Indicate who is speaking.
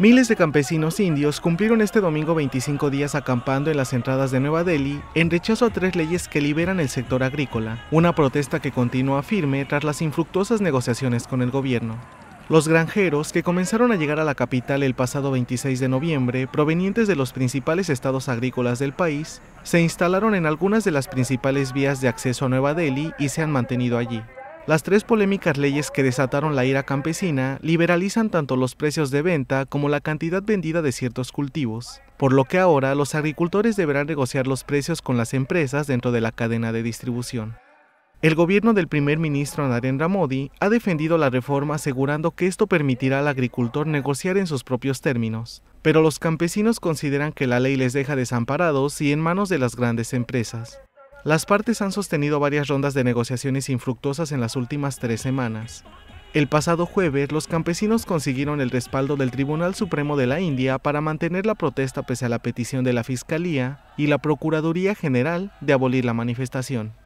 Speaker 1: Miles de campesinos indios cumplieron este domingo 25 días acampando en las entradas de Nueva Delhi en rechazo a tres leyes que liberan el sector agrícola, una protesta que continúa firme tras las infructuosas negociaciones con el gobierno. Los granjeros, que comenzaron a llegar a la capital el pasado 26 de noviembre, provenientes de los principales estados agrícolas del país, se instalaron en algunas de las principales vías de acceso a Nueva Delhi y se han mantenido allí. Las tres polémicas leyes que desataron la ira campesina liberalizan tanto los precios de venta como la cantidad vendida de ciertos cultivos, por lo que ahora los agricultores deberán negociar los precios con las empresas dentro de la cadena de distribución. El gobierno del primer ministro Narendra Modi ha defendido la reforma asegurando que esto permitirá al agricultor negociar en sus propios términos, pero los campesinos consideran que la ley les deja desamparados y en manos de las grandes empresas. Las partes han sostenido varias rondas de negociaciones infructuosas en las últimas tres semanas. El pasado jueves, los campesinos consiguieron el respaldo del Tribunal Supremo de la India para mantener la protesta pese a la petición de la Fiscalía y la Procuraduría General de abolir la manifestación.